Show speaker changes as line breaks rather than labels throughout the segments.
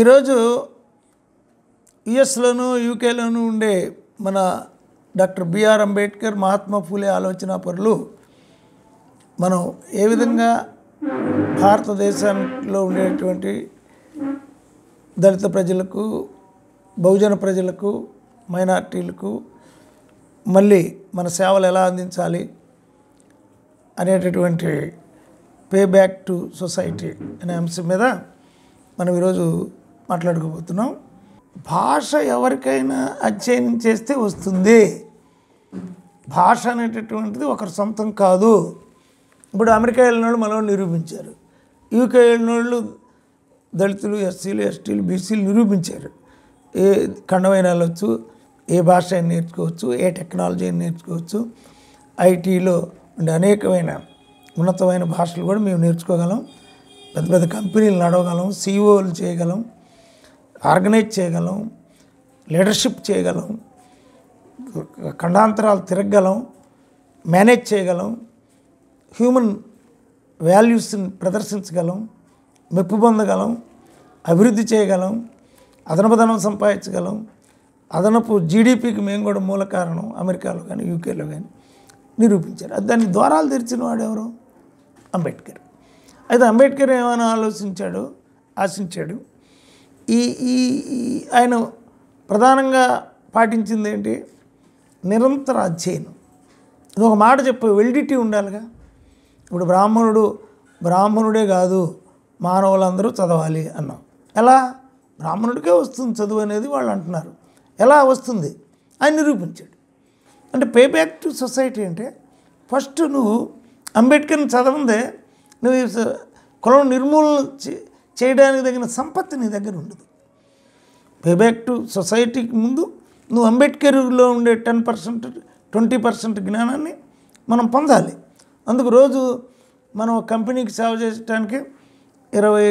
ఈరోజు యుఎస్లోను యూకేలోను ఉండే మన డాక్టర్ బిఆర్ అంబేద్కర్ మహాత్మా ఫూలే ఆలోచన పరులు మనం ఏ విధంగా భారతదేశంలో ఉండేటువంటి దళిత ప్రజలకు బహుజన ప్రజలకు మైనార్టీలకు మళ్ళీ మన సేవలు ఎలా అందించాలి అనేటటువంటి పే బ్యాక్ టు సొసైటీ అనే అంశం మీద మనం ఈరోజు మాట్లాడుకోబోతున్నాం భాష ఎవరికైనా అధ్యయనం చేస్తే వస్తుంది భాష అనేటటువంటిది ఒకరి సొంతం కాదు ఇప్పుడు అమెరికా వెళ్ళిన వాళ్ళు మనం నిరూపించారు యూకే వెళ్ళిన వాళ్ళు దళితులు ఎస్సీలు ఎస్టీలు బీసీలు నిరూపించారు ఏ ఖండమైన వెళ్ళొచ్చు ఏ భాష అయినా నేర్చుకోవచ్చు ఏ టెక్నాలజీ అని నేర్చుకోవచ్చు ఐటీలో ఉండే అనేకమైన ఉన్నతమైన భాషలు కూడా మేము నేర్చుకోగలం పెద్ద పెద్ద కంపెనీలు నడవగలం సీఓలు చేయగలం ఆర్గనైజ్ చేయగలం లీడర్షిప్ చేయగలం ఖండాంతరాలు తిరగగలం మేనేజ్ చేయగలం హ్యూమన్ వాల్యూస్ని ప్రదర్శించగలం మెప్పు పొందగలం అభివృద్ధి చేయగలం అదనపు ధనం సంపాదించగలం అదనపు జీడిపికి మేము కూడా మూల కారణం అమెరికాలో కానీ యూకేలో కానీ నిరూపించారు దాన్ని ద్వారాలు తెరిచిన వాడు ఎవరు అంబేద్కర్ అయితే అంబేద్కర్ ఏమైనా ఆలోచించాడు ఆశించాడు ఈ ఈ ఆయన ప్రధానంగా పాటించింది ఏంటి నిరంతర అధ్యయనం ఇది ఒక మాట చెప్పే వెల్డిటీ ఉండాలిగా ఇప్పుడు బ్రాహ్మణుడు బ్రాహ్మణుడే కాదు మానవులందరూ చదవాలి అన్నాం ఎలా బ్రాహ్మణుడికే వస్తుంది చదువు అనేది వాళ్ళు అంటున్నారు ఎలా వస్తుంది ఆయన నిరూపించాడు అంటే పే బ్యాక్ టు సొసైటీ అంటే ఫస్ట్ నువ్వు అంబేద్కర్ని చదవందే నువ్వు కులం నిర్మూలన చేయడానికి తగిన సంపత్తి నీ దగ్గర ఉండదు పేబ్యాక్ టు సొసైటీకి ముందు నువ్వు అంబేద్కర్లో ఉండే టెన్ పర్సెంట్ ట్వంటీ పర్సెంట్ జ్ఞానాన్ని మనం పొందాలి అందుకు రోజు మనం కంపెనీకి సేవ చేయడానికి ఇరవై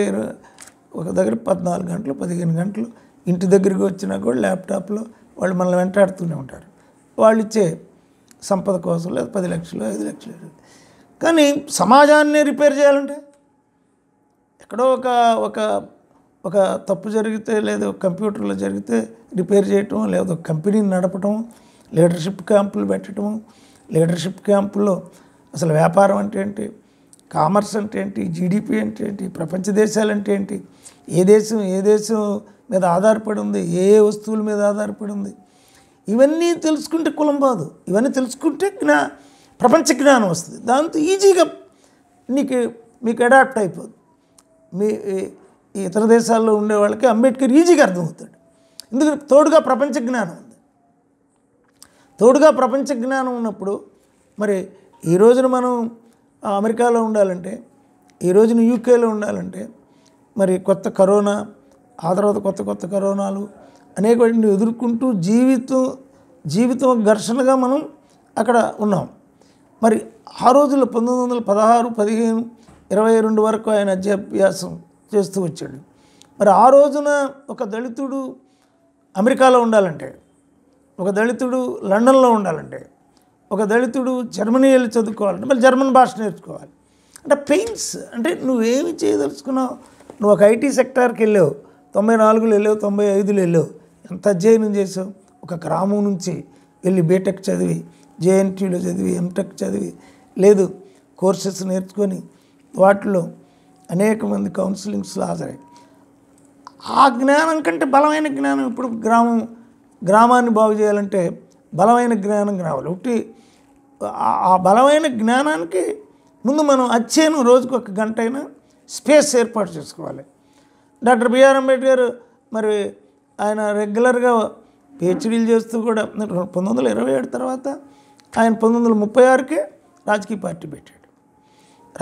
ఒక దగ్గర పద్నాలుగు గంటలు పదిహేను గంటలు ఇంటి దగ్గరికి వచ్చినా కూడా ల్యాప్టాప్లో వాళ్ళు మనల్ని వెంటాడుతూనే ఉంటారు వాళ్ళు ఇచ్చే సంపద కోసం లేదా పది లక్షలు ఐదు లక్షలు కానీ సమాజాన్ని రిపేర్ చేయాలంటే ఎక్కడో ఒక ఒక ఒక తప్పు జరిగితే లేదు కంప్యూటర్లో జరిగితే రిపేర్ చేయటం లేదా కంపెనీని నడపటం లీడర్షిప్ క్యాంపులు పెట్టడం లీడర్షిప్ క్యాంపుల్లో అసలు వ్యాపారం అంటే ఏంటి కామర్స్ అంటే ఏంటి జీడిపి అంటే ఏంటి ప్రపంచ దేశాలు అంటే ఏంటి ఏ దేశం ఏ దేశం మీద ఆధారపడి ఉంది ఏ ఏ వస్తువుల మీద ఆధారపడి ఉంది ఇవన్నీ తెలుసుకుంటే కులం బాదు ఇవన్నీ తెలుసుకుంటే జ్ఞా ప్రపంచ జ్ఞానం వస్తుంది దాంతో ఈజీగా నీకు మీకు అడాప్ట్ అయిపోద్ది మీ ఇతర దేశాల్లో ఉండే వాళ్ళకి అంబేద్కర్ ఈజీగా అర్థమవుతాడు ఎందుకంటే తోడుగా ప్రపంచ జ్ఞానం ఉంది తోడుగా ప్రపంచ జ్ఞానం ఉన్నప్పుడు మరి ఈ రోజున మనం అమెరికాలో ఉండాలంటే ఈ రోజున యూకేలో ఉండాలంటే మరి కొత్త కరోనా ఆ తర్వాత కొత్త కొత్త కరోనాలు అనేక వాటిని ఎదుర్కొంటూ జీవితం జీవితం ఘర్షణగా మనం అక్కడ ఉన్నాం మరి ఆ రోజుల్లో పంతొమ్మిది వందల పదహారు పదిహేను ఇరవై రెండు వరకు ఆయన అధ్యాభ్యాసం చేస్తూ వచ్చాడు మరి ఆ రోజున ఒక దళితుడు అమెరికాలో ఉండాలంటే ఒక దళితుడు లండన్లో ఉండాలంటే ఒక దళితుడు జర్మనీ వెళ్ళి చదువుకోవాలంటే మళ్ళీ జర్మన్ భాష నేర్చుకోవాలి అంటే పెయిన్స్ అంటే నువ్వేమి చేయదలుచుకున్నావు నువ్వు ఒక ఐటీ సెక్టార్కి వెళ్ళావు తొంభై నాలుగులో వెళ్ళావు తొంభై ఐదులో వెళ్ళావు ఎంత అధ్యయనం చేసావు ఒక గ్రామం నుంచి వెళ్ళి బీటెక్ చదివి జేఎన్టీలో చదివి ఎంటెక్ చదివి లేదు కోర్సెస్ నేర్చుకొని వాటిలో అనేక మంది కౌన్సిలింగ్స్లో హాజరాయి ఆ జ్ఞానం కంటే బలమైన జ్ఞానం ఇప్పుడు గ్రామం గ్రామాన్ని బాగు చేయాలంటే బలమైన జ్ఞానం రావాలి ఒకటి ఆ బలమైన జ్ఞానానికి ముందు మనం అచ్చేను రోజుకు ఒక గంట అయినా స్పేస్ ఏర్పాటు చేసుకోవాలి డాక్టర్ బిఆర్ అంబేద్కర్ మరి ఆయన రెగ్యులర్గా పిహెచ్డీలు చేస్తూ కూడా పంతొమ్మిది వందల ఇరవై ఏడు తర్వాత ఆయన పంతొమ్మిది వందల ముప్పై ఆరుకే రాజకీయ పార్టీ పెట్టాడు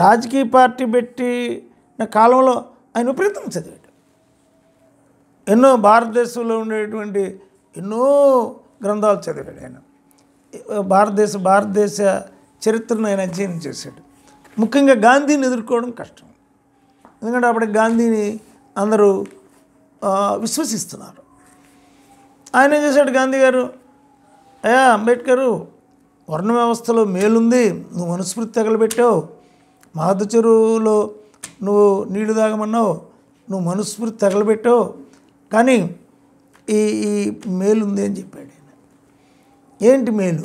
రాజకీయ పార్టీ పెట్టిన కాలంలో ఆయన విపరీతం చదివాడు ఎన్నో భారతదేశంలో ఉండేటువంటి ఎన్నో గ్రంథాలు చదివాడు ఆయన భారతదేశ భారతదేశ చరిత్రను ఆయన అధ్యయనం చేశాడు ముఖ్యంగా గాంధీని ఎదుర్కోవడం కష్టం ఎందుకంటే అప్పటికి గాంధీని అందరూ విశ్వసిస్తున్నారు ఆయన ఏం చేశాడు గాంధీ గారు అయ్యా అంబేద్కరు వర్ణ వ్యవస్థలో మేలుంది నువ్వు మనుస్మృతి తగలబెట్టావు మాధు చెరువులో నువ్వు నీళ్లు తాగమన్నావు నువ్వు మనుస్మృతి తగలబెట్టావు కానీ ఈ ఈ మేలు ఉంది అని చెప్పాడు ఆయన ఏంటి మేలు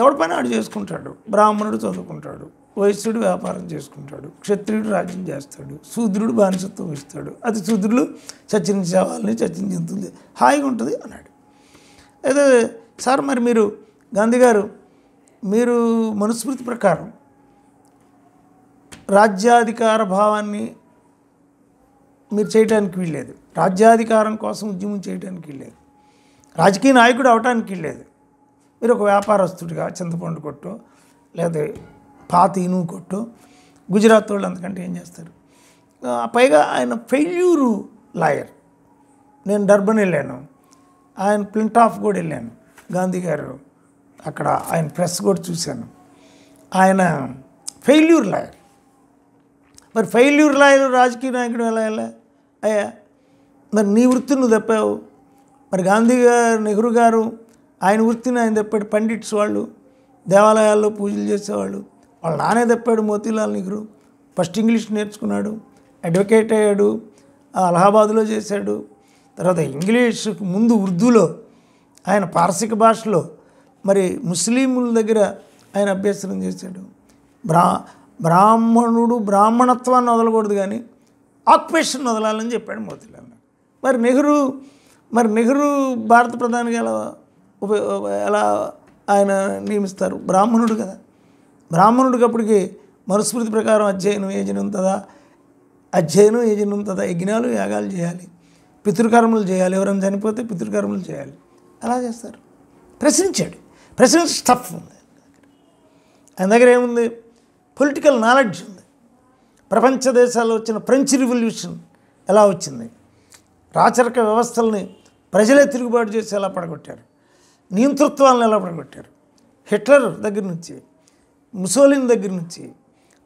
ఎవడి పని ఆడు చేసుకుంటాడు బ్రాహ్మణుడు చదువుకుంటాడు వైశ్యుడు వ్యాపారం చేసుకుంటాడు క్షత్రియుడు రాజ్యం చేస్తాడు శూద్రుడు బానిసత్వం ఇస్తాడు అది శూద్రులు చచ్చించే చచ్చిన చెందుతుంది హాయిగా ఉంటుంది అన్నాడు అయితే సార్ మరి మీరు గాంధీ గారు మీరు మనుస్మృతి ప్రకారం రాజ్యాధికార భావాన్ని మీరు చేయడానికి వీల్లేదు రాజ్యాధికారం కోసం ఉద్యమం చేయడానికి వీల్లేదు రాజకీయ నాయకుడు అవడానికి వీల్లేదు మీరు ఒక వ్యాపారస్తుడిగా చింతపండు కొట్టు లేదా పాత ఇనుము కొట్టు గుజరాత్ వాళ్ళు అంతకంటే ఏం చేస్తారు పైగా ఆయన ఫెయిల్యూరు లాయర్ నేను డర్బన్ వెళ్ళాను ఆయన ప్లింటాఫ్ కూడా వెళ్ళాను గాంధీ గారు అక్కడ ఆయన ప్రెస్ కూడా చూశాను ఆయన ఫెయిల్యూర్ లాయర్ మరి ఫెయిల్యూర్ లాయర్ రాజకీయ నాయకుడు ఎలా వెళ్ళా అయ్యా మరి నీ వృత్తి నువ్వు తప్పావు మరి గాంధీ గారు నెహ్రూ గారు ఆయన వృత్తిని ఆయన తప్పాడు పండిట్స్ వాళ్ళు దేవాలయాల్లో పూజలు చేసేవాళ్ళు వాళ్ళ నానే తప్పాడు మోతీలాల్ నెహ్రూ ఫస్ట్ ఇంగ్లీష్ నేర్చుకున్నాడు అడ్వకేట్ అయ్యాడు అలహాబాద్లో చేశాడు తర్వాత ఇంగ్లీష్ ముందు ఉర్దూలో ఆయన పార్సిక భాషలో మరి ముస్లింల దగ్గర ఆయన అభ్యసనం చేశాడు బ్రా బ్రాహ్మణుడు బ్రాహ్మణత్వాన్ని వదలకూడదు కానీ ఆక్యుపేషన్ వదలాలని చెప్పాడు మోతీలాల్ మరి నెహ్రూ మరి నెహ్రూ భారత ప్రధానిగా ఎలా ఉప ఎలా ఆయన నియమిస్తారు బ్రాహ్మణుడు కదా బ్రాహ్మణుడికి అప్పటికి మనుస్మృతి ప్రకారం అధ్యయనం ఏజనం ఉంటుందా అధ్యయనం ఏజనం ఉంటుందా యజ్ఞాలు యాగాలు చేయాలి పితృకర్మలు చేయాలి ఎవరైనా చనిపోతే పితృకర్మలు చేయాలి అలా చేస్తారు ప్రశ్నించాడు ప్రశ్నించి స్టఫ్ ఉంది ఆయన దగ్గర ఏముంది పొలిటికల్ నాలెడ్జ్ ఉంది ప్రపంచ దేశాల్లో వచ్చిన ఫ్రెంచ్ రివల్యూషన్ ఎలా వచ్చింది రాచరిక వ్యవస్థల్ని ప్రజలే తిరుగుబాటు చేసి ఎలా పడగొట్టారు నియంతృత్వాలను ఎలా పడగొట్టారు హిట్లర్ దగ్గర నుంచి ముసోలిన్ దగ్గర నుంచి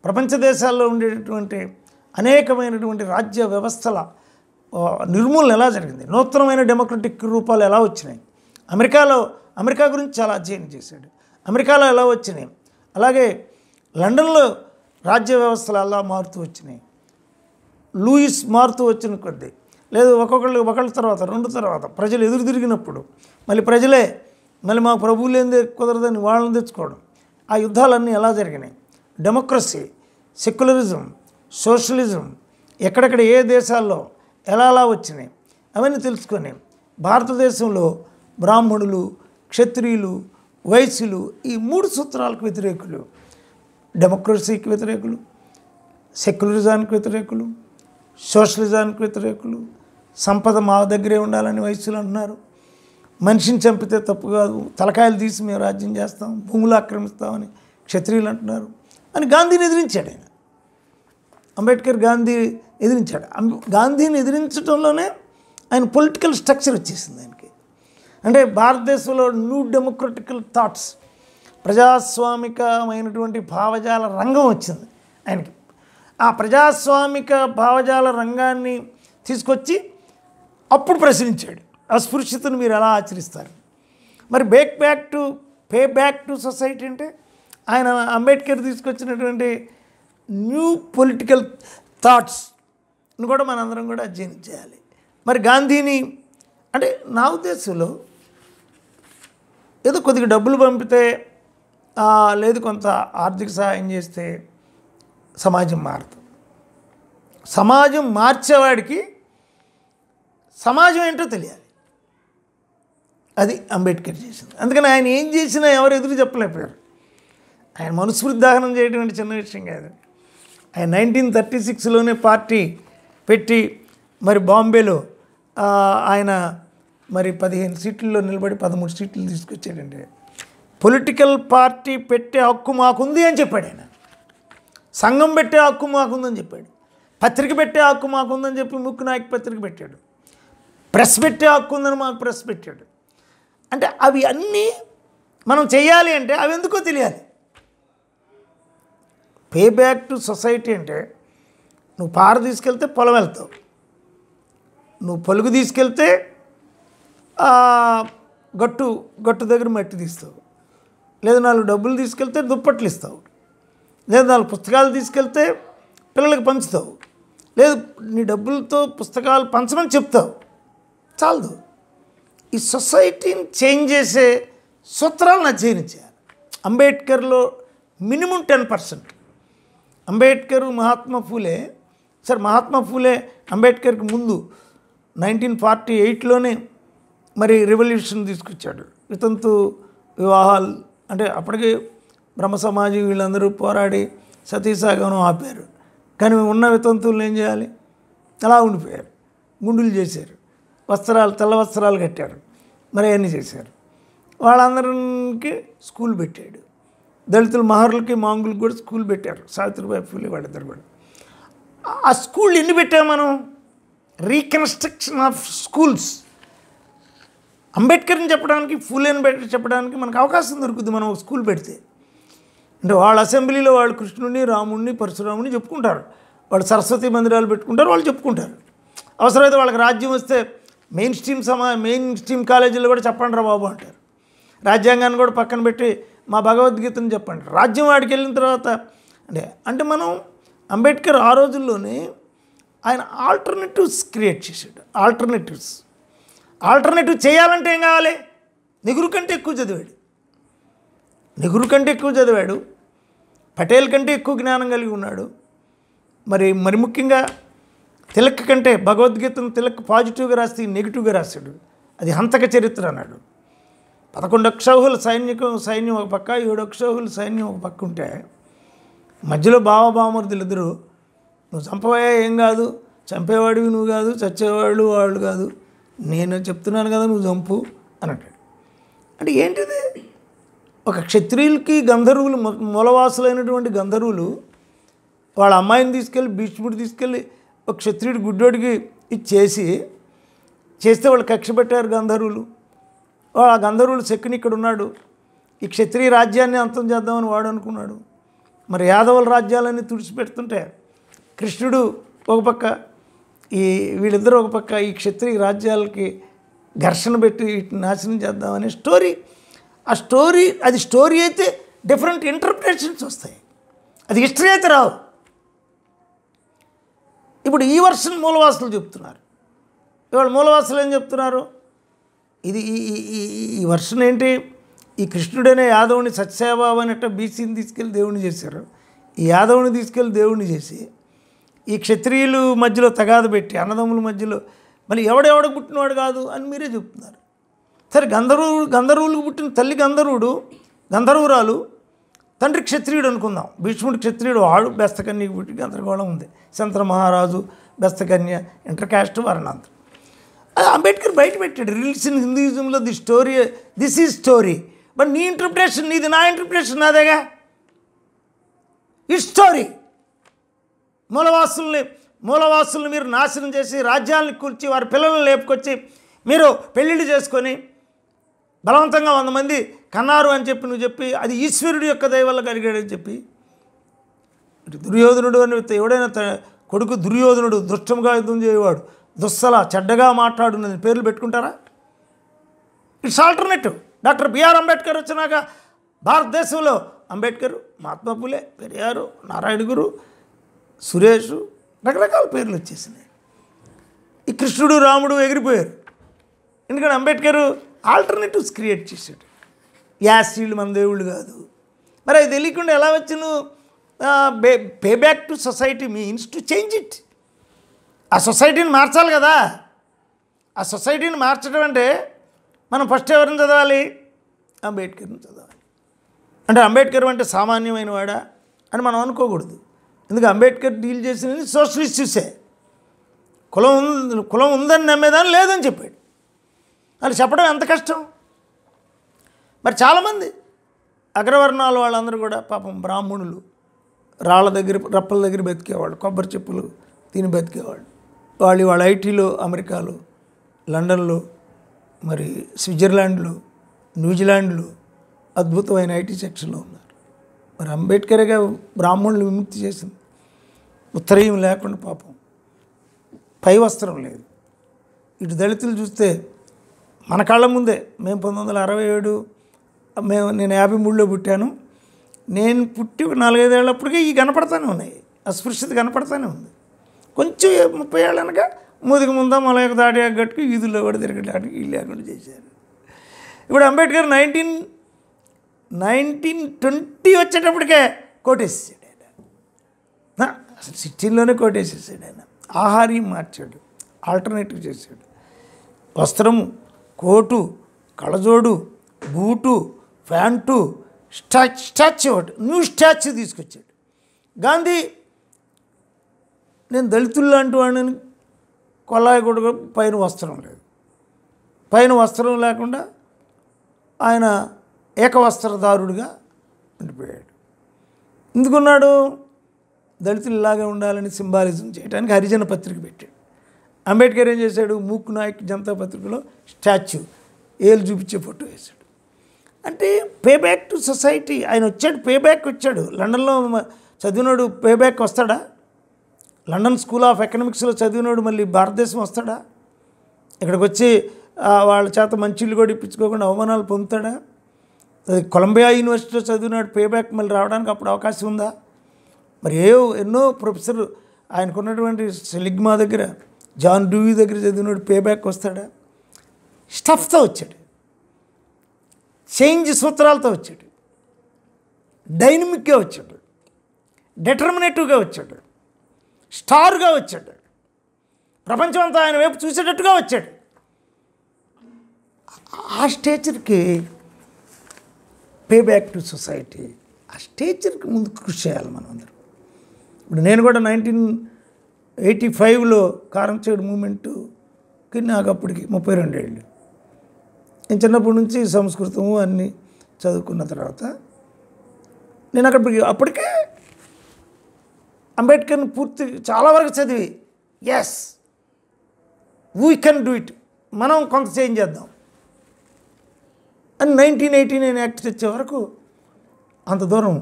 ప్రపంచ దేశాల్లో ఉండేటటువంటి అనేకమైనటువంటి రాజ్య వ్యవస్థల నిర్మూలన ఎలా జరిగింది నూతనమైన డెమోక్రటిక్ రూపాలు ఎలా వచ్చినాయి అమెరికాలో అమెరికా గురించి చాలా అధ్యయనం చేశాడు అమెరికాలో ఎలా వచ్చినాయి అలాగే లండన్లో రాజ్య వ్యవస్థలు అలా మారుతూ వచ్చినాయి లూయిస్ మారుతూ వచ్చిన కొద్దీ లేదు ఒక్కొక్కళ్ళు ఒకళ్ళ తర్వాత రెండు తర్వాత ప్రజలు ఎదురు తిరిగినప్పుడు మళ్ళీ ప్రజలే మళ్ళీ మా ప్రభువులు ఏంది కుదరదని వాళ్ళని తెచ్చుకోవడం ఆ యుద్ధాలన్నీ ఎలా జరిగినాయి డెమోక్రసీ సెక్యులరిజం సోషలిజం ఎక్కడెక్కడ ఏ దేశాల్లో ఎలా ఎలా వచ్చినాయి అవన్నీ తెలుసుకొని భారతదేశంలో బ్రాహ్మణులు క్షత్రియులు వైశ్యులు ఈ మూడు సూత్రాలకు వ్యతిరేకులు డెమోక్రసీకి వ్యతిరేకులు సెక్యులరిజానికి వ్యతిరేకులు సోషలిజానికి వ్యతిరేకులు సంపద మా దగ్గరే ఉండాలని వయసులు అంటున్నారు మనిషిని చంపితే తప్పు కాదు తలకాయలు తీసి మేము రాజ్యం చేస్తాం భూములు ఆక్రమిస్తామని క్షత్రియులు అంటున్నారు అని గాంధీని ఎదిరించాడు ఆయన అంబేద్కర్ గాంధీ ఎదిరించాడు గాంధీని ఎదిరించడంలోనే ఆయన పొలిటికల్ స్ట్రక్చర్ వచ్చేసింది ఆయనకి అంటే భారతదేశంలో న్యూ డెమోక్రటికల్ థాట్స్ ప్రజాస్వామికమైనటువంటి భావజాల రంగం వచ్చింది ఆయనకి ఆ ప్రజాస్వామిక భావజాల రంగాన్ని తీసుకొచ్చి అప్పుడు ప్రశ్నించాడు అస్పృశ్యతను మీరు ఎలా ఆచరిస్తారు మరి back back to pay back to society అంటే ఆయన అంబేద్కర్ తీసుకొచ్చినటువంటి న్యూ పొలిటికల్ థాట్స్ను కూడా మనందరం కూడా అధ్యయనం చేయాలి మరి గాంధీని అంటే నా ఉద్దేశంలో ఏదో కొద్దిగా డబ్బులు పంపితే లేదు కొంత ఆర్థిక సహాయం చేస్తే సమాజం మారుతుంది సమాజం మార్చేవాడికి సమాజం ఏంటో తెలియాలి అది అంబేద్కర్ చేసింది అందుకని ఆయన ఏం చేసినా ఎవరు ఎదురు చెప్పలేకపోయారు ఆయన మనస్ఫూర్తి చేయటం అంటే చిన్న విషయం కాదు ఆయన నైన్టీన్ థర్టీ సిక్స్లోనే పార్టీ పెట్టి మరి బాంబేలో ఆయన మరి పదిహేను సీట్లలో నిలబడి పదమూడు సీట్లు తీసుకొచ్చాడండి పొలిటికల్ పార్టీ పెట్టే హక్కు మాకుంది అని చెప్పాడు ఆయన సంఘం పెట్టే హక్కు మాకుందని చెప్పాడు పత్రిక పెట్టే హక్కు మాకుందని చెప్పి ముక్కు నాయక్ పత్రిక పెట్టాడు ప్రెస్ పెట్టే హక్కు ఉందని మాకు ప్రెస్ పెట్టాడు అంటే అవి అన్నీ మనం చేయాలి అంటే అవి ఎందుకో తెలియాలి పే బ్యాక్ టు సొసైటీ అంటే నువ్వు పార తీసుకెళ్తే పొలం వెళ్తావు నువ్వు పలుగు తీసుకెళ్తే గట్టు గట్టు దగ్గర మట్టి తీస్తావు లేదా నాలుగు డబ్బులు తీసుకెళ్తే దుప్పట్లు ఇస్తావు లేదా నాలుగు పుస్తకాలు తీసుకెళ్తే పిల్లలకు పంచుతావు లేదు నీ డబ్బులతో పుస్తకాలు పంచమని చెప్తావు చాలదు ఈ సొసైటీని చేంజ్ చేసే సూత్రాలను అధ్యయనం చేయాలి అంబేద్కర్లో minimum ten percent Ambedkar Mahatma Phule sir Mahatma Phule అంబేద్కర్కి ముందు నైన్టీన్ ఫార్టీ ఎయిట్లోనే మరి రెవల్యూషన్ తీసుకొచ్చాడు ఇతనితో వివాహాలు అంటే అప్పటికి బ్రహ్మ సమాజం వీళ్ళందరూ పోరాడి సతీసాగమనం ఆపారు కానీ ఉన్న వితంతువులను ఏం చేయాలి అలా ఉండిపోయారు గుండులు చేశారు వస్త్రాలు తెల్ల వస్త్రాలు కట్టారు మరి అవన్నీ చేశారు వాళ్ళందరికి స్కూల్ పెట్టాడు దళితుల మహర్లకి మాంగులకి కూడా స్కూల్ పెట్టారు సావిత్రిబాయి పూలే వాళ్ళిద్దరు కూడా ఆ స్కూల్ ఎన్ని పెట్టాం మనం రీకన్స్ట్రక్షన్ ఆఫ్ స్కూల్స్ అంబేద్కర్ని చెప్పడానికి ఫుల్ అంబేద్కర్ చెప్పడానికి మనకు అవకాశం దొరుకుతుంది మనం ఒక స్కూల్ పెడితే అంటే వాళ్ళ అసెంబ్లీలో వాళ్ళు కృష్ణుడిని రాముడిని పరశురాముని చెప్పుకుంటారు వాళ్ళు సరస్వతి మందిరాలు పెట్టుకుంటారు వాళ్ళు చెప్పుకుంటారు అవసరమైతే వాళ్ళకి రాజ్యం వస్తే మెయిన్ స్ట్రీమ్ సమా మెయిన్ స్ట్రీమ్ కాలేజీలో కూడా చెప్పండి రా బాబు అంటారు రాజ్యాంగాన్ని కూడా పక్కన పెట్టి మా భగవద్గీతను చెప్పండి రాజ్యం వాడికి వెళ్ళిన తర్వాత అంటే అంటే మనం అంబేద్కర్ ఆ రోజుల్లోనే ఆయన ఆల్టర్నేటివ్స్ క్రియేట్ చేశాడు ఆల్టర్నేటివ్స్ ఆల్టర్నేటివ్ చేయాలంటే ఏం కావాలి నెహ్రూ కంటే ఎక్కువ చదివాడు నెహ్రూ కంటే ఎక్కువ చదివాడు పటేల్ కంటే ఎక్కువ జ్ఞానం కలిగి ఉన్నాడు మరి మరి ముఖ్యంగా తిలక్ కంటే భగవద్గీతను తిలక్ పాజిటివ్గా రాస్తే నెగిటివ్గా రాశాడు అది హంతక చరిత్ర అన్నాడు పదకొండు అక్షౌహుల సైనికం సైన్యం ఒక పక్క ఏడు అక్షౌహుల సైన్యం ఒక పక్క ఉంటే మధ్యలో బావబామరుదులు ఇద్దరు నువ్వు చంపవయ్యా ఏం కాదు చంపేవాడివి నువ్వు కాదు చచ్చేవాళ్ళు వాళ్ళు కాదు నేను చెప్తున్నాను కదా నువ్వు చంపు అని అంటాడు అంటే ఏంటిది ఒక క్షత్రియులకి గంధర్వులు మూలవాసులైనటువంటి గంధర్వులు వాళ్ళ అమ్మాయిని తీసుకెళ్ళి భీష్ముడు తీసుకెళ్ళి ఒక క్షత్రియుడు గుడ్డోడికి చేసి చేస్తే వాళ్ళు కక్ష పెట్టారు గంధర్వులు వాళ్ళ గంధర్వులు శక్కుని ఇక్కడ ఉన్నాడు ఈ క్షత్రియ రాజ్యాన్ని అంతం చేద్దామని వాడు అనుకున్నాడు మరి యాదవుల రాజ్యాలన్నీ తుడిచిపెడుతుంటే కృష్ణుడు ఒక పక్క ఈ వీళ్ళిద్దరూ ఒక పక్క ఈ క్షత్రియ రాజ్యాలకి ఘర్షణ పెట్టి వీటిని నాశనం చేద్దామనే స్టోరీ ఆ స్టోరీ అది స్టోరీ అయితే డిఫరెంట్ ఇంటర్ప్రిటేషన్స్ వస్తాయి అది హిస్టరీ అయితే రావు ఇప్పుడు ఈ వర్షన్ మూలవాసులు చెప్తున్నారు ఇవాళ మూలవాసులు ఏం చెప్తున్నారు ఇది ఈ ఈ వర్షన్ ఏంటి ఈ కృష్ణుడనే యాదవుని సత్యసాయిబాబు అనేట బీసీని తీసుకెళ్ళి దేవుణ్ణి చేశారు ఈ యాదవుని తీసుకెళ్ళి దేవుణ్ణి చేసి ఈ క్షత్రియులు మధ్యలో తగాదు పెట్టి అన్నదమ్ముల మధ్యలో మళ్ళీ ఎవడెవడ పుట్టినవాడు కాదు అని మీరే చెప్తున్నారు సరే గంధర్వు గంధర్వులకు పుట్టిన తల్లి గంధర్వుడు గంధర్వురాలు తండ్రి క్షత్రియుడు అనుకుందాం భీష్ముడు క్షత్రియుడు వాడు బెస్తకన్యకు పుట్టి గందరగోళం ఉంది శంతర మహారాజు బెస్తకన్య ఇంటర్ క్యాస్ట్ వారణాంతరం అంబేద్కర్ బయట పెట్టాడు రిలీజ్ ఇన్ హిందూయిజంలో the story this is story but నీ ఇంటర్ప్రిటేషన్ నీది నా ఇంటర్ప్రిటేషన్ నాదేగా ఈ స్టోరీ మూలవాసుల్ని మూలవాసుల్ని మీరు నాశనం చేసి రాజ్యాలను కూర్చి వారి పిల్లలను లేపుకొచ్చి మీరు పెళ్ళిళ్ళు చేసుకొని బలవంతంగా వంద మంది కన్నారు అని చెప్పి నువ్వు చెప్పి అది ఈశ్వరుడు యొక్క దయవల్ల కలిగాడని చెప్పి దుర్యోధనుడు అని ఎవడైనా కొడుకు దుర్యోధనుడు దుష్టంగా యుద్ధం చేయవాడు దుస్సల చెడ్డగా మాట్లాడున్నది పేర్లు పెట్టుకుంటారా it's alternate doctor B R Ambedkar వచ్చినాక భారతదేశంలో అంబేద్కర్ మహాత్మా పూలే పెరియారు నారాయణ గురు సురేష్ రకరకాల పేర్లు వచ్చేసినాయి ఈ కృష్ణుడు రాముడు ఎగిరిపోయారు ఎందుకంటే అంబేద్కర్ ఆల్టర్నేటివ్స్ క్రియేట్ చేశాడు యాస్టీళ్ళు మన దేవుళ్ళు కాదు మరి అది తెలియకుండా ఎలా వచ్చిన pay back to society means to change it ఆ సొసైటీని మార్చాలి కదా ఆ సొసైటీని మార్చడం అంటే మనం ఫస్ట్ ఎవరిని చదవాలి అంబేద్కర్ని చదవాలి అంటే అంబేద్కర్ అంటే సామాన్యమైన వాడా అని మనం అనుకోకూడదు ఎందుకు అంబేద్కర్ డీల్ చేసినది సోషలిస్ట్ చూసే కులం కులం ఉందని నమ్మేదాన్ని లేదని చెప్పాడు అది చెప్పడం ఎంత కష్టం మరి చాలామంది అగ్రవర్ణాల వాళ్ళందరూ కూడా పాపం బ్రాహ్మణులు రాళ్ళ దగ్గర రప్పల దగ్గర బతికేవాళ్ళు కొబ్బరి చెప్పులు తిని బతికేవాళ్ళు వాళ్ళు వాళ్ళ ఐటీలో అమెరికాలో లండన్లో మరి స్విట్జర్లాండ్లో న్యూజిలాండ్లో అద్భుతమైన ఐటీ సెక్షన్లో ఉన్నారు మరి అంబేద్కర్గా బ్రాహ్మణులు విముక్తి చేసింది ఉత్తరీయం లేకుండా పాపం పై వస్త్రం లేదు ఇటు దళితులు చూస్తే మన కాళ్ళ ముందే మేము పంతొమ్మిది వందల అరవై ఏడు మేము నేను యాభై మూడులో పుట్టాను నేను పుట్టి నాలుగైదేళ్ళప్పటికే ఈ కనపడతానే ఉన్నాయి అస్పృశ్యత కనపడతానే ఉంది కొంచెం ముప్పై ఏళ్ళు అనగా ముదుగు ముందా మలయక దాటి గట్టుకు వీధుల్లో కూడా తిరగడానికి వీళ్ళు లేకుండా చేశారు ఇప్పుడు అంబేద్కర్ నైన్టీన్ నైన్టీన్ ట్వంటీ వచ్చేటప్పటికే కోటేసేసాడు ఆయన అసలు సిక్స్టీన్లోనే కోటేసేసాడు ఆయన ఆహారం మార్చాడు ఆల్టర్నేటివ్ చేశాడు వస్త్రం కోటు కళజోడు బూటు ప్యాంటు స్టాచ్ స్టాచ్యూ ఒకటి న్యూ స్టాచ్యూ తీసుకొచ్చాడు గాంధీ నేను దళితులు లాంటి వాడిని కొల్లాయి కూడా పైన వస్త్రం లేదు పైన వస్త్రం లేకుండా ఆయన ఏకవస్త్రదారుడుగా ఉండిపోయాడు ఎందుకున్నాడు దళితులు ఇలాగే ఉండాలని సింబాలిజం చేయడానికి హరిజన పత్రిక పెట్టాడు అంబేద్కర్ ఏం చేశాడు మూక్ నాయక్ జనతా పత్రికలో స్టాచ్యూ ఏలు చూపించే ఫోటో వేశాడు అంటే పే బ్యాక్ టు సొసైటీ ఆయన వచ్చాడు పే బ్యాక్ వచ్చాడు లండన్లో చదివినాడు పే బ్యాక్ వస్తాడా లండన్ స్కూల్ ఆఫ్ ఎకనామిక్స్లో చదివినాడు మళ్ళీ భారతదేశం వస్తాడా ఇక్కడికి వచ్చి వాళ్ళ చేత మంచి ఇల్లు కూడా ఇప్పించుకోకుండా అవమానాలు పొందుతాడా కొలంబియా యూనివర్సిటీలో చదివినాడు పేబ్యాక్ మళ్ళీ రావడానికి అప్పుడు అవకాశం ఉందా మరి ఏ ఎన్నో ప్రొఫెసర్ ఆయనకు ఉన్నటువంటి సెలిగ్మా దగ్గర జాన్ డూవీ దగ్గర చదివినాడు పేబ్యాక్ వస్తాడా స్టఫ్తో వచ్చాడు చేంజ్ సూత్రాలతో వచ్చాడు డైనమిక్గా వచ్చాడు డిటర్మినేటివ్గా వచ్చాడు స్టార్గా వచ్చాడు ప్రపంచం అంతా ఆయన వైపు చూసేటట్టుగా వచ్చాడు ఆ స్టేచర్కి పే బ్యాక్ టు సొసైటీ ఆ స్టేచర్కి ముందు కృషి చేయాలి మనం అందరం ఇప్పుడు నేను కూడా నైన్టీన్ ఎయిటీ ఫైవ్లో కారం చేడు మూమెంట్కి నాకు అప్పటికి ముప్పై రెండేళ్ళు నేను చిన్నప్పటి నుంచి సంస్కృతము అన్నీ చదువుకున్న తర్వాత నేను అక్కడికి అప్పటికే అంబేద్కర్ని పూర్తి చాలా వరకు చదివి yes we can do it మనం కొంత చేంజ్ చేద్దాం అని నైన్టీన్ ఎయిటీ నైన్ యాక్ట్ తెచ్చే వరకు అంత దూరం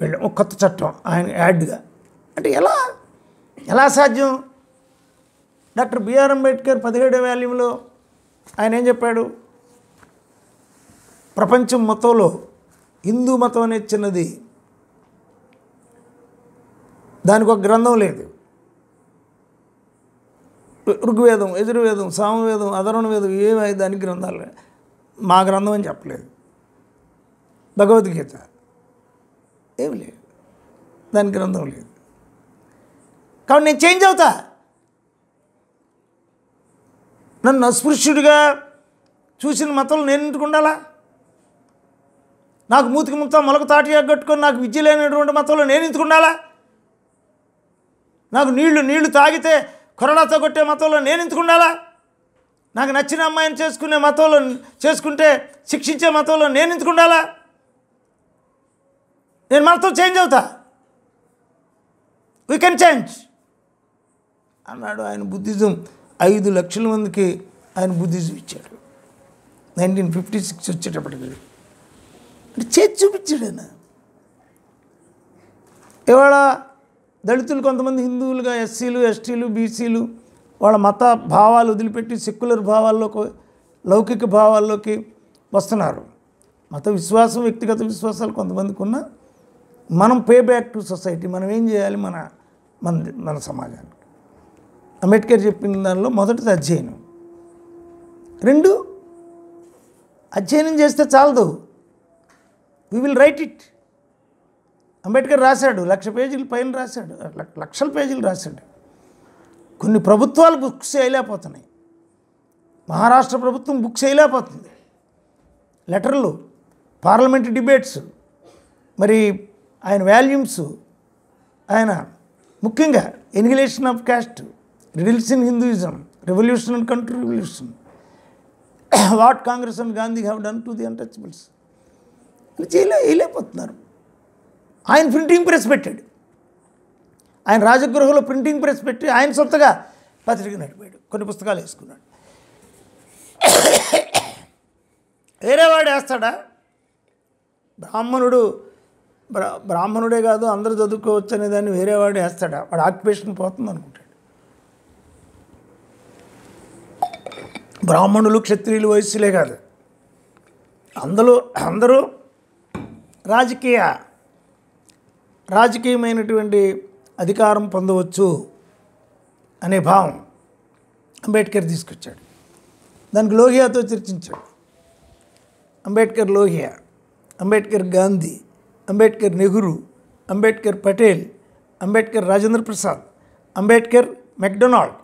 వెళ్ళాం ఒక కొత్త చట్టం ఆయన యాడ్గా అంటే ఎలా ఎలా సాధ్యం డాక్టర్ బిఆర్ అంబేద్కర్ పదిహేడు వాల్యూంలో ఆయన ఏం చెప్పాడు ప్రపంచం మతంలో హిందూ మతం అనేది చిన్నది దానికి ఒక గ్రంథం లేదు ఋగ్వేదం యజుర్వేదం సామవేదం అధర్వణ వేదం ఏమి దానికి గ్రంథాలు మా గ్రంథం అని చెప్పలేదు భగవద్గీత ఏం లేదు దాని గ్రంథం లేదు కాబట్టి నేను చేంజ్ అవుతా నన్ను అస్పృశ్యుడిగా చూసిన మతం నేను ఎందుకు ఉండాలా నాకు మూతికి ముత్త మొలక తాటి కట్టుకొని నాకు విద్య లేనటువంటి మతంలో నేను ఎందుకు ఉండాలా నాకు నీళ్లు నీళ్లు తాగితే కరోనాతో కొట్టే మతంలో నేను ఎందుకు ఉండాలా నాకు నచ్చిన అమ్మాయిని చేసుకునే మతంలో చేసుకుంటే శిక్షించే మతంలో నేను ఎందుకు ఉండాలా నేను మతం చేంజ్ అవుతా వీ కెన్ చేంజ్ అన్నాడు ఆయన బుద్ధిజం ఐదు లక్షల మందికి ఆయన బుద్ధిజం ఇచ్చాడు నైన్టీన్ ఫిఫ్టీ సిక్స్ వచ్చేటప్పటికి అంటే చేతి చూపించాడు ఆయన ఇవాళ దళితులు కొంతమంది హిందువులుగా ఎస్సీలు ఎస్టీలు బీసీలు వాళ్ళ మత భావాలు వదిలిపెట్టి సెక్యులర్ భావాల్లోకి లౌకిక భావాల్లోకి వస్తున్నారు మత విశ్వాసం వ్యక్తిగత విశ్వాసాలు కొంతమందికి ఉన్న మనం పే బ్యాక్ టు సొసైటీ మనం ఏం చేయాలి మన మన మన సమాజానికి అంబేద్కర్ చెప్పిన దానిలో మొదటిది అధ్యయనం రెండు అధ్యయనం చేస్తే చాలదు we will write it Ambedkar రాశాడు లక్ష పేజీలు పైన రాశాడు లక్షల పేజీలు రాశాడు కొన్ని ప్రభుత్వాలు బుక్ చేయలేకపోతున్నాయి మహారాష్ట్ర ప్రభుత్వం బుక్ చేయలేకపోతుంది లెటర్లు పార్లమెంట్ డిబేట్స్ మరి ఆయన వాల్యూమ్స్ ఆయన ముఖ్యంగా annihilation of caste riddles in Hinduism revolution and country revolution what Congress and Gandhi have done to the untouchables చేయలే వేయలేకపోతున్నారు ఆయన ప్రింటింగ్ ప్రెస్ పెట్టాడు ఆయన రాజగృహంలో ప్రింటింగ్ ప్రెస్ పెట్టి ఆయన సొంతగా పత్రిక నడిపాడు కొన్ని పుస్తకాలు వేసుకున్నాడు వాడు వేస్తాడా బ్రాహ్మణుడు బ్రా బ్రాహ్మణుడే కాదు అందరూ చదువుకోవచ్చు అనేదాన్ని వాడు వేస్తాడా వాడు ఆక్యుపేషన్ పోతుంది అనుకుంటాడు బ్రాహ్మణులు క్షత్రియులు వయస్సులే కాదు అందరూ అందరూ రాజకీయ రాజకీయమైనటువంటి అధికారం పొందవచ్చు అనే భావం అంబేద్కర్ తీసుకొచ్చాడు దానికి లోహియాతో చర్చించాడు అంబేద్కర్ లోహియా అంబేద్కర్ గాంధీ అంబేద్కర్ నెహ్రూ అంబేద్కర్ పటేల్ అంబేద్కర్ రాజేంద్ర ప్రసాద్ అంబేద్కర్ మెక్డొనాల్డ్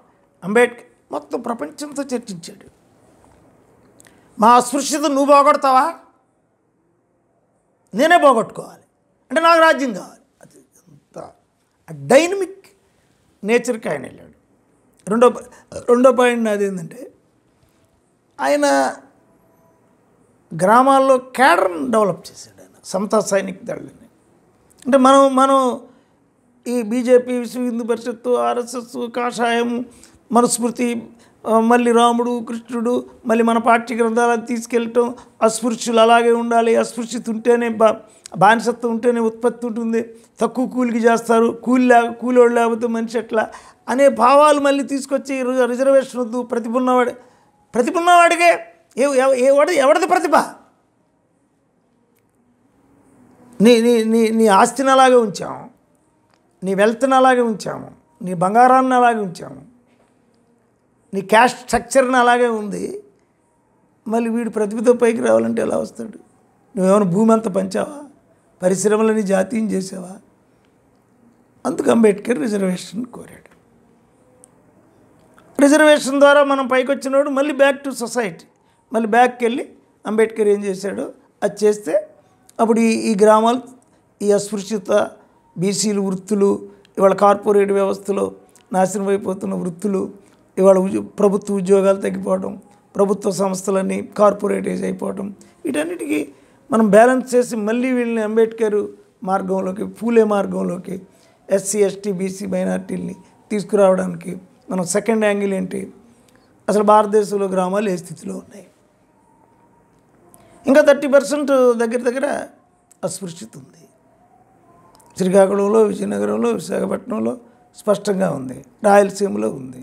అంబేద్కర్ మొత్తం ప్రపంచంతో చర్చించాడు మా అస్పృశ్యత నువ్వు పోగొడతావా నేనే పోగొట్టుకోవాలి అంటే నాకు రాజ్యం కావాలి డైనమిక్ నేచర్కి ఆయన వెళ్ళాడు రెండో రెండో పాయింట్ నాది ఏంటంటే ఆయన గ్రామాల్లో క్యాడర్ని డెవలప్ చేశాడు ఆయన సమత సైనిక దళని అంటే మనం మనం ఈ బీజేపీ విశ్వ హిందూ పరిషత్తు ఆర్ఎస్ఎస్ కాషాయం మనస్మృతి మళ్ళీ రాముడు కృష్ణుడు మళ్ళీ మన పాఠ్య గ్రంథాలను తీసుకెళ్ళటం అస్పృశ్యులు అలాగే ఉండాలి అస్పృశ్యత ఉంటేనే బా బానిసత్వం ఉంటేనే ఉత్పత్తి ఉంటుంది తక్కువ కూలికి చేస్తారు కూలి లేక కూలోడు లేకపోతే మనిషి ఎట్లా అనే భావాలు మళ్ళీ తీసుకొచ్చి రిజర్వేషన్ వద్దు ప్రతిభ ఉన్నవాడే ప్రతిభ ఉన్నవాడికే ఏ ఎవడి ఎవడిది ప్రతిభ నీ నీ నీ నీ ఆస్తిని అలాగే ఉంచాము నీ వెల్త్ని అలాగే ఉంచాము నీ బంగారాన్ని అలాగే ఉంచాము నీ క్యాష్ స్ట్రక్చర్ని అలాగే ఉంది మళ్ళీ వీడు ప్రతిభతో పైకి రావాలంటే ఎలా వస్తాడు నువ్వేమైనా భూమి అంతా పంచావా పరిశ్రమలని జాతీయం చేసావా అందుకు అంబేద్కర్ రిజర్వేషన్ కోరాడు రిజర్వేషన్ ద్వారా మనం పైకి వచ్చినప్పుడు మళ్ళీ బ్యాక్ టు సొసైటీ మళ్ళీ బ్యాక్కి వెళ్ళి అంబేద్కర్ ఏం చేశాడు అది చేస్తే అప్పుడు ఈ ఈ గ్రామాలు ఈ అస్పృశ్యత బీసీలు వృత్తులు ఇవాళ కార్పొరేట్ వ్యవస్థలో నాశనం అయిపోతున్న వృత్తులు ఇవాళ ప్రభుత్వ ఉద్యోగాలు తగ్గిపోవడం ప్రభుత్వ సంస్థలన్నీ కార్పొరేటైజ్ అయిపోవడం వీటన్నిటికీ మనం బ్యాలెన్స్ చేసి మళ్ళీ వీళ్ళని అంబేద్కర్ మార్గంలోకి పూలే మార్గంలోకి ఎస్సీ ఎస్టీ బీసీ మైనార్టీలని తీసుకురావడానికి మనం సెకండ్ యాంగిల్ ఏంటి అసలు భారతదేశంలో గ్రామాలు ఏ స్థితిలో ఉన్నాయి ఇంకా థర్టీ పర్సెంట్ దగ్గర దగ్గర అస్పృశ్యత ఉంది శ్రీకాకుళంలో విజయనగరంలో విశాఖపట్నంలో స్పష్టంగా ఉంది రాయలసీమలో ఉంది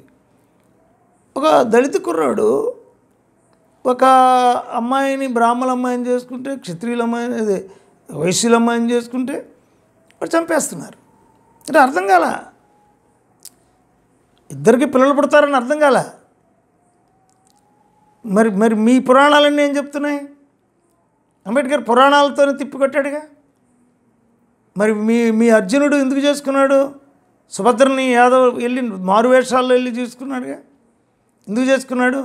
ఒక దళిత కుర్రాడు ఒక అమ్మాయిని బ్రాహ్మణ అమ్మాయిని చేసుకుంటే క్షత్రియుల అమ్మాయిని అదే వైశ్యుల అమ్మాయిని చేసుకుంటే వాడు చంపేస్తున్నారు అంటే అర్థం కాల ఇద్దరికి పిల్లలు పుడతారని అర్థం కాల మరి మరి మీ పురాణాలన్నీ ఏం చెప్తున్నాయి అంబేద్కర్ పురాణాలతోనే తిప్పికొట్టాడుగా మరి మీ మీ అర్జునుడు ఎందుకు చేసుకున్నాడు సుభద్రని యాదవ్ వెళ్ళి మారువేషాల్లో వెళ్ళి చూసుకున్నాడుగా ఎందుకు చేసుకున్నాడు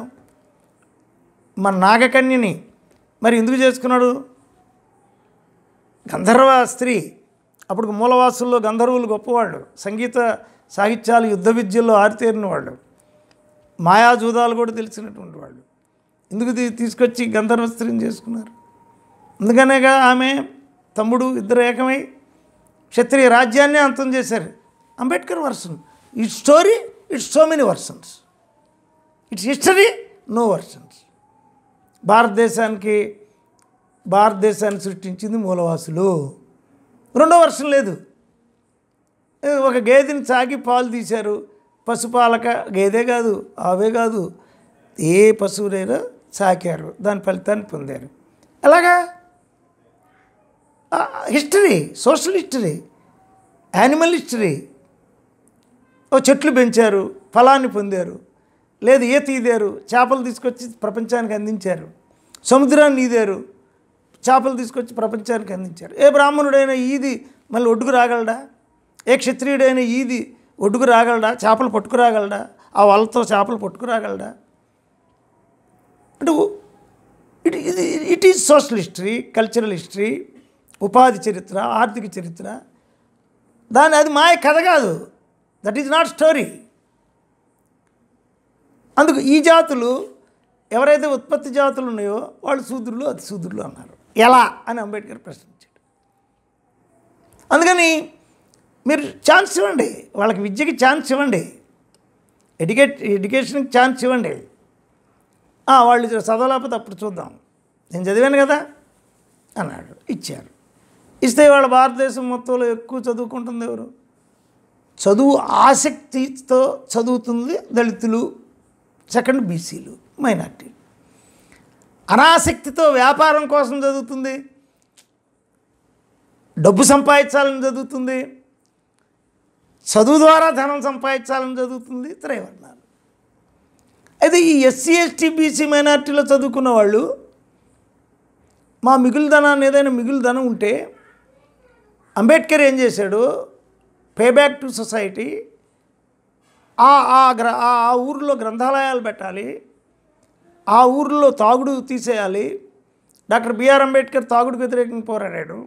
మన నాగకన్యని మరి ఎందుకు చేసుకున్నాడు గంధర్వ స్త్రీ అప్పుడు మూలవాసుల్లో గంధర్వులు గొప్పవాళ్ళు సంగీత సాహిత్యాలు యుద్ధ విద్యల్లో ఆరితేరిన వాళ్ళు మాయాజూదాలు కూడా తెలిసినటువంటి వాళ్ళు ఎందుకు తీసుకొచ్చి గంధర్వ స్త్రీని చేసుకున్నారు అందుకనేగా ఆమె తమ్ముడు ఇద్దరు ఏకమై క్షత్రియ రాజ్యాన్ని అంతం చేశారు Ambedkar version it's story it's so many versions it's history no version భారతదేశానికి భారతదేశాన్ని సృష్టించింది మూలవాసులు రెండో వర్షం లేదు ఒక గేదెని సాగి పాలు తీశారు పశుపాలక గేదే కాదు ఆవే కాదు ఏ పశువునైనా సాకారు దాని ఫలితాన్ని పొందారు అలాగా history social history animal history ఓ చెట్లు పెంచారు ఫలాన్ని పొందారు లేదు ఈత ఈదారు చేపలు తీసుకొచ్చి ప్రపంచానికి అందించారు సముద్రాన్ని ఈదారు చేపలు తీసుకొచ్చి ప్రపంచానికి అందించారు ఏ బ్రాహ్మణుడైనా ఈది మళ్ళీ ఒడ్డుకు రాగలడా ఏ క్షత్రియుడైనా ఈది ఒడ్డుకు రాగలడా చేపలు పట్టుకురాగలడా ఆ వాళ్ళతో చేపలు పట్టుకురాగలడా అంటే ఇట్ ఇది it is social history cultural history ఉపాధి చరిత్ర ఆర్థిక చరిత్ర దాని అది మాయ కథ కాదు దట్ ఈజ్ నాట్ స్టోరీ అందుకు ఈ జాతులు ఎవరైతే ఉత్పత్తి జాతులు ఉన్నాయో వాళ్ళు శూద్రులు అతి శూద్రులు అన్నారు ఎలా అని అంబేద్కర్ ప్రశ్నించాడు అందుకని మీరు ఛాన్స్ ఇవ్వండి వాళ్ళకి విద్యకి ఛాన్స్ ఇవ్వండి ఎడ్యుకేట్ ఎడ్యుకేషన్కి ఛాన్స్ ఇవ్వండి వాళ్ళు చదవలేకపోతే అప్పుడు చూద్దాం నేను చదివాను కదా అన్నాడు ఇచ్చారు ఇస్తే వాళ్ళ భారతదేశం మొత్తంలో ఎక్కువ చదువుకుంటుంది ఎవరు చదువు ఆసక్తితో చదువుతుంది దళితులు సెకండ్ బీసీలు మైనార్టీ అనాసక్తితో వ్యాపారం కోసం చదువుతుంది డబ్బు సంపాదించాలని చదువుతుంది చదువు ద్వారా ధనం సంపాదించాలని చదువుతుంది త్రైవర్ణాలు అయితే ఈ ఎస్సీ ఎస్టీ బీసీ మైనార్టీలో చదువుకున్న వాళ్ళు మా మిగులు ధనాన్ని ఏదైనా మిగులు ధనం ఉంటే అంబేద్కర్ ఏం చేశాడు పే బ్యాక్ టు సొసైటీ ఆ ఆ గ్ర ఆ ఊర్లో గ్రంథాలయాలు పెట్టాలి ఆ ఊర్లో తాగుడు తీసేయాలి డాక్టర్ బిఆర్ అంబేద్కర్ తాగుడు వ్యతిరేకంగా పోరాడాడు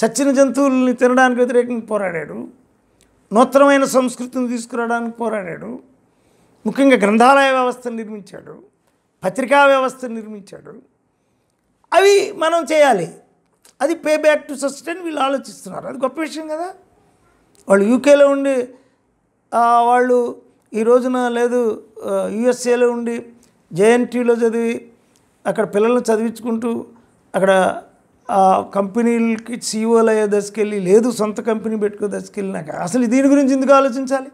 చచ్చిన జంతువుల్ని తినడానికి వ్యతిరేకంగా పోరాడాడు నూతనమైన సంస్కృతిని తీసుకురావడానికి పోరాడాడు ముఖ్యంగా గ్రంథాలయ వ్యవస్థను నిర్మించాడు పత్రికా వ్యవస్థను నిర్మించాడు అవి మనం చేయాలి అది పే బ్యాక్ టు సస్టైన్ వీళ్ళు ఆలోచిస్తున్నారు అది గొప్ప విషయం కదా వాళ్ళు యూకేలో ఉండి వాళ్ళు ఈ రోజున లేదు యుఎస్ఏలో ఉండి జేఎన్టీలో చదివి అక్కడ పిల్లల్ని చదివించుకుంటూ అక్కడ కంపెనీలకి సీఓలు అయ్యే దశకెళ్ళి లేదు సొంత కంపెనీ పెట్టుకో దశకెళ్ళి నాకు అసలు దీని గురించి ఎందుకు ఆలోచించాలి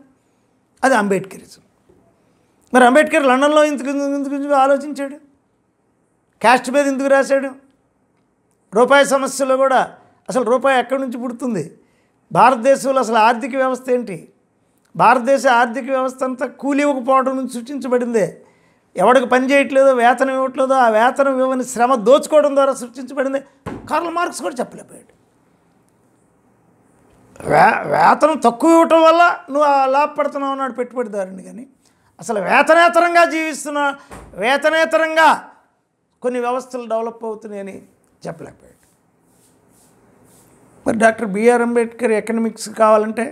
అది అంబేద్కరిజం మరి అంబేద్కర్ లండన్లో ఇంత గురించి ఆలోచించాడు క్యాస్ట్ మీద ఎందుకు రాశాడు రూపాయి సమస్యలో కూడా అసలు రూపాయి ఎక్కడి నుంచి పుడుతుంది భారతదేశంలో అసలు ఆర్థిక వ్యవస్థ ఏంటి భారతదేశ ఆర్థిక వ్యవస్థ అంతా కూలివ్వకపోవడం నుంచి సృష్టించబడిందే ఎవడికి పని చేయట్లేదో వేతనం ఇవ్వట్లేదో ఆ వేతనం ఇవ్వని శ్రమ దోచుకోవడం ద్వారా సృష్టించబడింది కార్ల మార్క్స్ కూడా చెప్పలేకపోయాడు వే వేతనం తక్కువ ఇవ్వటం వల్ల నువ్వు లాభపడుతున్నావు అన్నాడు పెట్టుబడిదారుని కానీ అసలు వేతనేతరంగా జీవిస్తున్న వేతనేతరంగా కొన్ని వ్యవస్థలు డెవలప్ అవుతున్నాయని చెప్పలేకపోయాడు మరి డాక్టర్ బిఆర్ అంబేద్కర్ ఎకనమిక్స్ కావాలంటే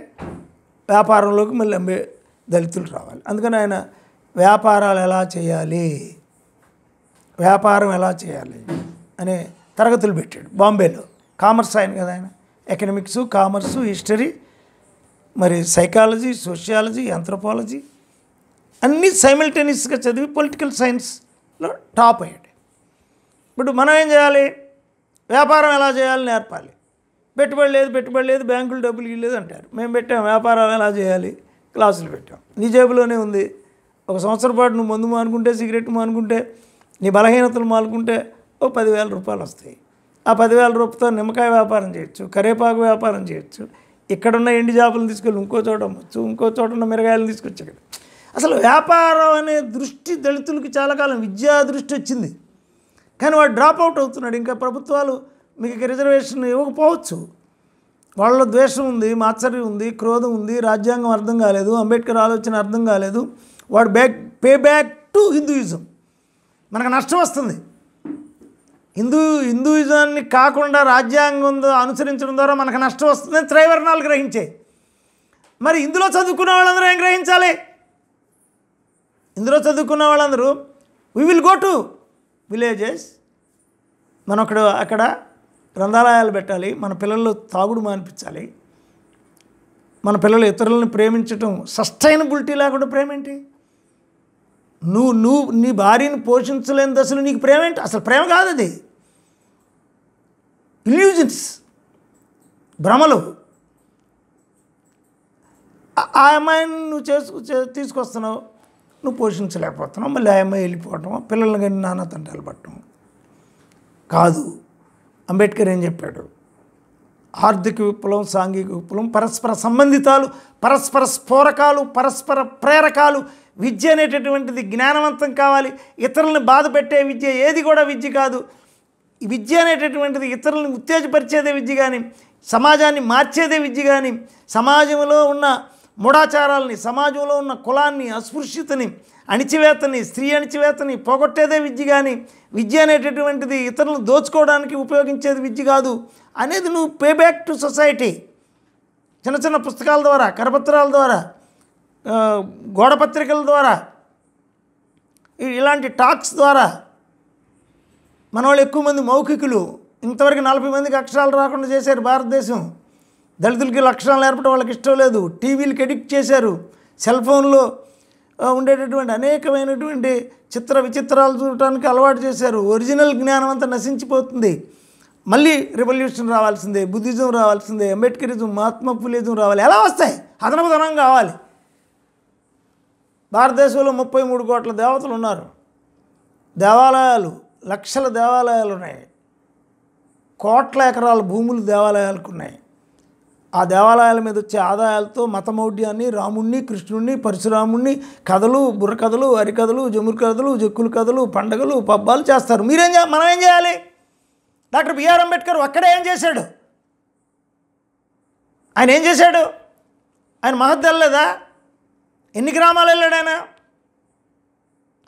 వ్యాపారంలోకి మళ్ళీ దళితులు రావాలి అందుకని ఆయన వ్యాపారాలు ఎలా చేయాలి వ్యాపారం ఎలా చేయాలి అనే తరగతులు పెట్టాడు బాంబేలో కామర్స్ ఆయన కదా ఆయన ఎకనమిక్స్ కామర్సు హిస్టరీ మరి సైకాలజీ సోషియాలజీ ఆంథ్రపాలజీ అన్నీ సైమిల్టేనియస్గా చదివి పొలిటికల్ సైన్స్లో టాప్ అయ్యాడు ఇప్పుడు మనం ఏం చేయాలి వ్యాపారం ఎలా చేయాలి నేర్పాలి పెట్టుబడి లేదు పెట్టుబడి లేదు బ్యాంకులు డబ్బులు ఇవ్వలేదు అంటారు మేము పెట్టాం వ్యాపారాలు ఎలా చేయాలి క్లాసులు పెట్టాం నీ జేబులోనే ఉంది ఒక సంవత్సరం పాటు నువ్వు మందు మానుకుంటే సిగరెట్ మానుకుంటే నీ బలహీనతలు మానుకుంటే ఓ పదివేల రూపాయలు వస్తాయి ఆ పదివేల రూపాయతో నిమ్మకాయ వ్యాపారం చేయొచ్చు కరేపాకు వ్యాపారం చేయొచ్చు ఇక్కడున్న ఎండి చేపలను తీసుకెళ్ళి ఇంకో చోట అమ్మచ్చు ఇంకో చోట ఉన్న మిరగాయలు తీసుకొచ్చు ఇక్కడ అసలు వ్యాపారం అనే దృష్టి దళితులకు చాలా కాలం విద్యా దృష్టి వచ్చింది కానీ వాడు డ్రాప్ అవుట్ అవుతున్నాడు ఇంకా ప్రభుత్వాలు మీకు రిజర్వేషన్ ఇవ్వకపోవచ్చు వాళ్ళలో ద్వేషం ఉంది మాత్సర్యం ఉంది క్రోధం ఉంది రాజ్యాంగం అర్థం కాలేదు అంబేద్కర్ ఆలోచన అర్థం కాలేదు వాడు back pay back to Hinduism మనకు నష్టం వస్తుంది హిందూ హిందూయిజాన్ని కాకుండా రాజ్యాంగం అనుసరించడం ద్వారా మనకు నష్టం వస్తుందని త్రైవర్ణాలు గ్రహించే మరి ఇందులో చదువుకున్న వాళ్ళందరూ ఏం గ్రహించాలి ఇందులో చదువుకున్న వాళ్ళందరూ we will go to villages మనొకడు అక్కడ గ్రంథాలయాలు పెట్టాలి మన పిల్లల్లో తాగుడు మానిపించాలి మన పిల్లలు ఇతరులను ప్రేమించటం సస్టైనబిలిటీ లేకుండా ప్రేమేంటి నువ్వు నువ్వు నీ భార్యను పోషించలేని దశలు నీకు ప్రేమేంటి అసలు ప్రేమ కాదు అది ఇల్యూజన్స్ భ్రమలు ఆ అమ్మాయిని నువ్వు చేసుకు తీసుకొస్తున్నావు నువ్వు పోషించలేకపోతున్నావు మళ్ళీ ఆ అమ్మాయి వెళ్ళిపోవటం పిల్లల్ని కానీ నాన్న తండ్రి పట్టడం కాదు అంబేద్కర్ ఏం చెప్పాడు ఆర్థిక విప్లవం సాంఘిక విప్లవం పరస్పర సంబంధితాలు పరస్పర స్ఫోరకాలు పరస్పర ప్రేరకాలు విద్య అనేటటువంటిది జ్ఞానవంతం కావాలి ఇతరులను బాధ పెట్టే విద్య ఏది కూడా విద్య కాదు విద్య అనేటటువంటిది ఇతరులను ఉత్తేజపరిచేదే విద్య కానీ సమాజాన్ని మార్చేదే విద్య కానీ సమాజంలో ఉన్న మూఢాచారాలని సమాజంలో ఉన్న కులాన్ని అస్పృశ్యతని అణిచివేతని స్త్రీ అణిచివేతని పోగొట్టేదే విద్య కానీ విద్య అనేటటువంటిది ఇతరులు దోచుకోవడానికి ఉపయోగించేది విద్య కాదు అనేది నువ్వు పే బ్యాక్ టు సొసైటీ చిన్న చిన్న పుస్తకాల ద్వారా కరపత్రాల ద్వారా గోడపత్రికల ద్వారా ఇలాంటి టాక్స్ ద్వారా మన వాళ్ళు ఎక్కువ మంది మౌఖికులు ఇంతవరకు నలభై మందికి అక్షరాలు రాకుండా చేశారు భారతదేశం దళితులకి లక్షణాలు నేర్పడం వాళ్ళకి ఇష్టం లేదు టీవీలకి ఎడిక్ట్ చేశారు సెల్ ఫోన్లో ఉండేటటువంటి అనేకమైనటువంటి చిత్ర విచిత్రాలు చూడటానికి అలవాటు చేశారు ఒరిజినల్ జ్ఞానం అంతా నశించిపోతుంది మళ్ళీ రెవల్యూషన్ రావాల్సిందే బుద్ధిజం రావాల్సిందే అంబేద్కరిజం మహాత్మా ఫులిజం రావాలి ఎలా వస్తాయి అదనపుదనం కావాలి భారతదేశంలో ముప్పై మూడు కోట్ల దేవతలు ఉన్నారు దేవాలయాలు లక్షల దేవాలయాలు ఉన్నాయి కోట్ల ఎకరాల భూములు దేవాలయాలకు ఉన్నాయి ఆ దేవాలయాల మీద వచ్చే ఆదాయాలతో మతమౌఢ్యాన్ని రాముణ్ణి కృష్ణుణ్ణి పరశురాముణ్ణి కథలు బుర్రకథలు అరికథలు జమురు కథలు జక్కుల కథలు పండగలు పబ్బాలు చేస్తారు మీరేం చే మనం ఏం చేయాలి డాక్టర్ బిఆర్ అంబేద్కర్ ఒక్కడే ఏం చేశాడు ఆయన ఏం చేశాడు ఆయన మహద్ వెళ్ళలేదా ఎన్ని గ్రామాలు వెళ్ళాడు ఆయన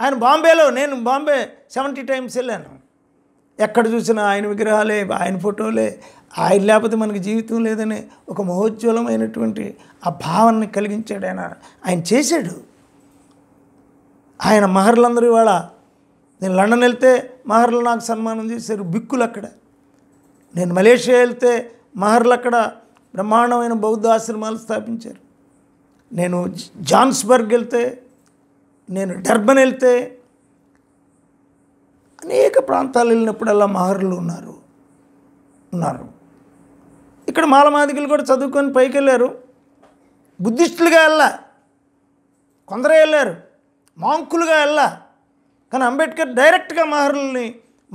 ఆయన బాంబేలో నేను బాంబే సెవెంటీ టైమ్స్ వెళ్ళాను ఎక్కడ చూసినా ఆయన విగ్రహాలే ఆయన ఫోటోలే ఆయన లేకపోతే మనకి జీవితం లేదనే ఒక మహోజ్వలమైనటువంటి ఆ భావనని కలిగించాడు ఆయన ఆయన చేశాడు ఆయన మహర్లందరూ ఇవాళ నేను లండన్ వెళ్తే మహర్లు నాకు సన్మానం చేశారు బిక్కులు అక్కడ నేను మలేషియా వెళ్తే మహర్లు అక్కడ బ్రహ్మాండమైన బౌద్ధ ఆశ్రమాలు స్థాపించారు నేను జాన్స్బర్గ్ వెళ్తే నేను డర్బన్ వెళ్తే అనేక ప్రాంతాలు వెళ్ళినప్పుడల్లా మహర్లు ఉన్నారు ఉన్నారు ఇక్కడ మాలమాదికులు కూడా చదువుకొని పైకి వెళ్ళారు బుద్ధిస్టులుగా వెళ్ళా కొందరే వెళ్ళారు మాంకులుగా వెళ్ళా కానీ అంబేద్కర్ డైరెక్ట్గా మహర్లని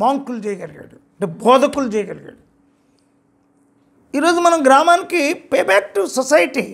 మాంకులు చేయగలిగాడు అంటే బోధకులు చేయగలిగాడు ఈరోజు మనం గ్రామానికి పే బ్యాక్ టు సొసైటీ